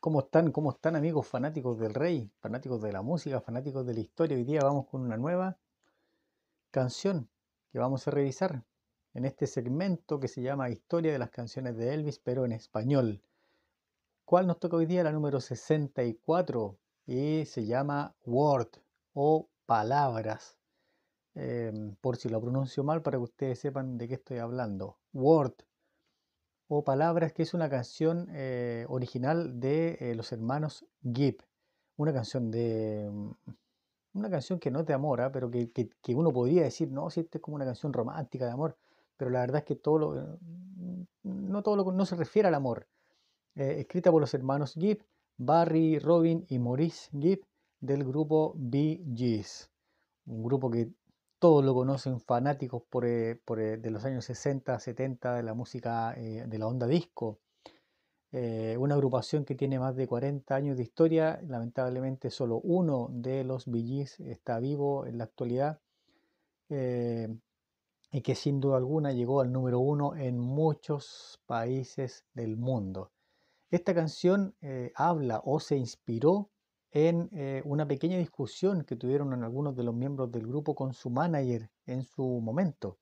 ¿Cómo están? ¿Cómo están amigos fanáticos del rey, fanáticos de la música, fanáticos de la historia? Hoy día vamos con una nueva canción que vamos a revisar en este segmento que se llama Historia de las canciones de Elvis, pero en español. ¿Cuál nos toca hoy día? La número 64 y se llama Word o Palabras. Em, por si lo pronuncio mal, para que ustedes sepan de qué estoy hablando. Word o Palabras, que es una canción eh, original de eh, los hermanos Gibb. Una canción de. Mm, una canción que no te amora, ¿ah? pero que, que, uno podría decir, no, si esto es como una canción romántica de amor, pero la verdad es que todo lo, eh, mm, no todo lo no se refiere al amor. escrita por los hermanos Gibb, Barry, Robin y Maurice Gibb del grupo BGS, Un grupo que todos lo conocen, fanáticos por, eh, eh, de los años 60, 70, de la música eh, de la onda disco. una agrupación que tiene más de 40 años de historia, lamentablemente solo uno de los BGs está vivo en la actualidad y que sin duda alguna llegó al número uno en muchos países del mundo. Esta canción habla o se inspiró en eh, una pequeña discusión que tuvieron algunos de los miembros del grupo con su manager en su momento.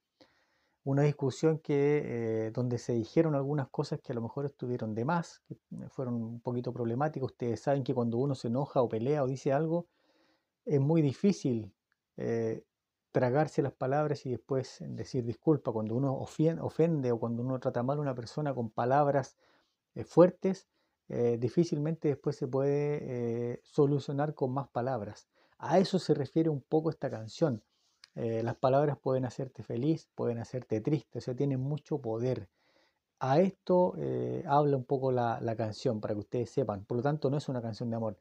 Una discusión que, eh, donde se dijeron algunas cosas que a lo mejor estuvieron de más, que eh, fueron un poquito problemáticas. Ustedes saben que cuando uno se enoja o pelea o dice algo, es muy difícil tragarse las palabras y después decir disculpa. Cuando uno ofende o cuando uno trata mal a una persona con palabras fuertes, eh, difícilmente después se puede eh, solucionar con más palabras. A eso se refiere un poco esta canción. Eh, las palabras pueden hacerte feliz, pueden hacerte triste, o sea, tienen mucho poder. A esto habla un poco la, canción, para que ustedes sepan. Por lo tanto, no es una canción de amor.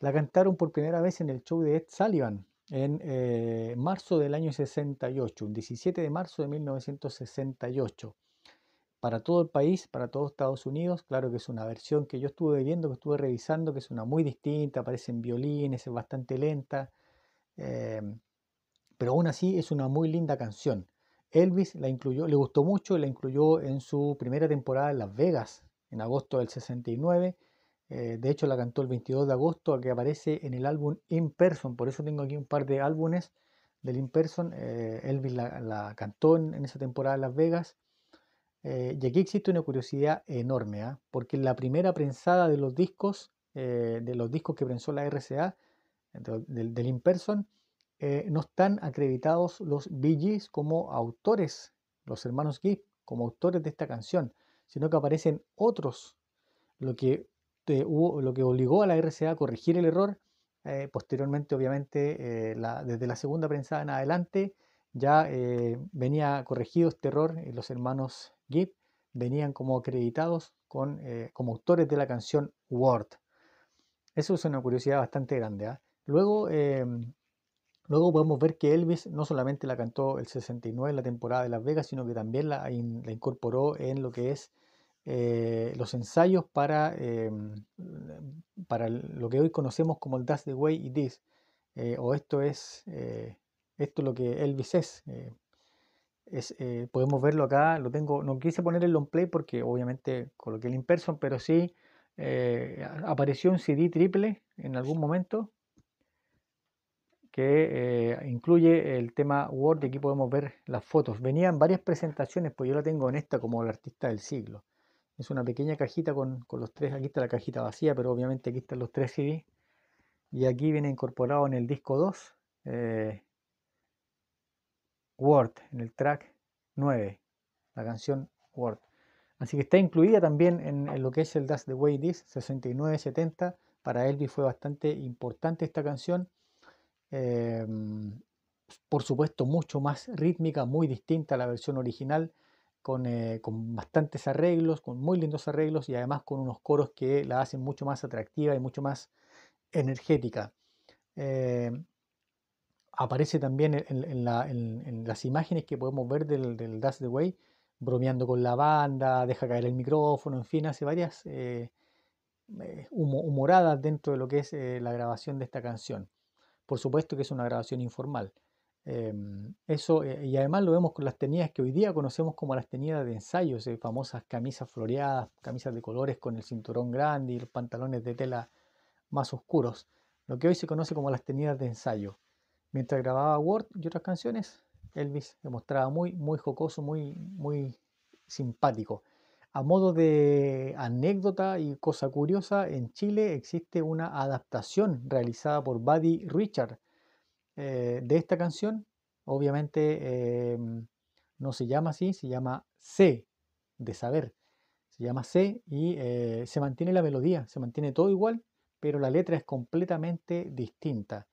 La cantaron por primera vez en el show de Ed Sullivan, en marzo del año 68, un 17 de marzo de 1968 para todo el país, para todos Estados Unidos. Claro que es una versión que yo estuve viendo, que estuve revisando, que es una muy distinta, aparecen violines, es bastante lenta, em, pero aún así es una muy linda canción. Elvis la incluyó, le gustó mucho, la incluyó en su primera temporada en Las Vegas, en agosto del 69. Eh, de hecho, la cantó el 22 de agosto, que aparece en el álbum In Person. Por eso tengo aquí un par de álbumes del In Person. Eh, Elvis la, cantó en, esa temporada en Las Vegas. Eh, y aquí existe una curiosidad enorme, porque ¿ah? porque la primera prensada de los discos, eh, de los discos que prensó la RCA, del del Imperson, eh, no están acreditados los BGs como autores, los hermanos Gibb, como autores de esta canción, sino que aparecen otros, lo que, lo que obligó a la RCA a corregir el error. posteriormente, obviamente, desde la segunda prensada en adelante, ya venía corregido este error los hermanos venían como acreditados con, eh, como autores de la canción Word. Eso es una curiosidad bastante grande. ¿ah? Luego, em, luego podemos ver que Elvis no solamente la cantó el 69 en la temporada de Las Vegas, sino que también la, incorporó en lo que es eh, los ensayos para, em, para lo que hoy conocemos como el Dash the Way It Is, eh, o esto es, esto es lo que Elvis es, eh, podemos verlo acá, lo tengo, no quise poner el long play porque obviamente coloqué el imperson, pero sí eh, apareció un CD triple en algún momento que eh, incluye el tema Word y aquí podemos ver las fotos. Venían varias presentaciones, pues yo la tengo en esta como el artista del siglo. Es una pequeña cajita con, con los tres, aquí está la cajita vacía, pero obviamente aquí están los tres CD. Y aquí viene incorporado en el disco 2 Word, en el track 9, la canción Word. Así que está incluida también en, lo que es el Das the Way This Is 69 Para Elvis fue bastante importante esta canción. Em, por supuesto, mucho más rítmica, muy distinta a la versión original, eh, con, bastantes arreglos, con muy lindos arreglos y además con unos coros que la hacen mucho más atractiva y mucho más energética. Em, aparece también en, las imágenes que podemos ver del, del the Way, bromeando con la banda, deja caer el micrófono, en fin, hace varias eh, eh, humoradas dentro de lo que es eh, la grabación de esta canción. Por supuesto que es una grabación informal. Em, eso, y además lo vemos con las tenidas que hoy día conocemos como las tenidas de ensayos, famosas camisas floreadas, camisas de colores con el cinturón grande y los pantalones de tela más oscuros, lo que hoy se conoce como las tenidas de ensayo. Mientras grababa Word y otras canciones, Elvis se mostraba muy, muy jocoso, muy, muy simpático. A modo de anécdota y cosa curiosa, en Chile existe una adaptación realizada por Buddy Richard eh, de esta canción. Obviamente eh, no se llama así, se llama C de saber. Se llama C y eh, se mantiene la melodía, se mantiene todo igual, pero la letra es completamente distinta.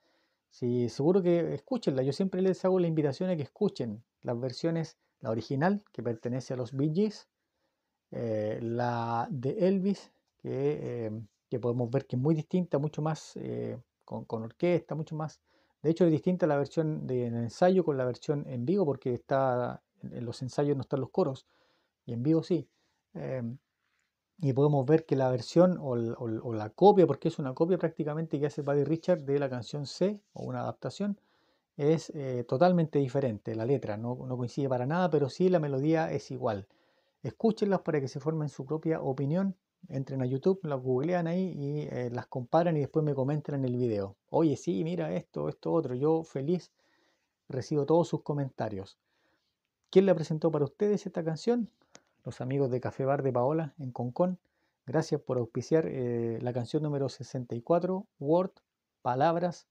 Sí, seguro que escúchenla. Yo siempre les hago la invitación a que escuchen las versiones, la original, que pertenece a los Bee Gees, eh, la de Elvis, em, que, podemos ver que es muy distinta, mucho más eh, con, orquesta, mucho más. De hecho, es distinta la versión de ensayo con la versión en vivo, porque está en los ensayos no están los coros, y en vivo sí. Em, y podemos ver que la versión o, la copia, porque es una copia prácticamente que hace Buddy Richard de la canción C, o una adaptación, es eh, totalmente diferente. La letra no, no, coincide para nada, pero sí la melodía es igual. Escúchenlas para que se formen su propia opinión. Entren a YouTube, las googlean ahí y eh, las comparan y después me comentan en el video. Oye, sí, mira esto, esto, otro. Yo feliz recibo todos sus comentarios. ¿Quién la presentó para ustedes esta canción? los amigos de Café Bar de Paola en Concón. Gracias por auspiciar eh, la canción número 64, Word, Palabras,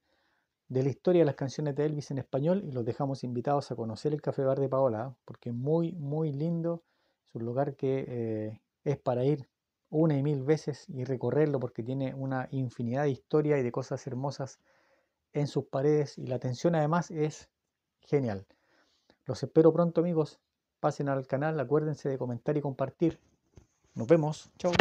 de la historia de las canciones de Elvis en español. Y los dejamos invitados a conocer el Café Bar de Paola, ¿ah? porque es muy, muy lindo. Es un lugar que eh, es para ir una y mil veces y recorrerlo, porque tiene una infinidad de historia y de cosas hermosas en sus paredes. Y la atención, además, es genial. Los espero pronto, amigos. Pasen al canal, acuérdense de comentar y compartir. Nos vemos. Chao.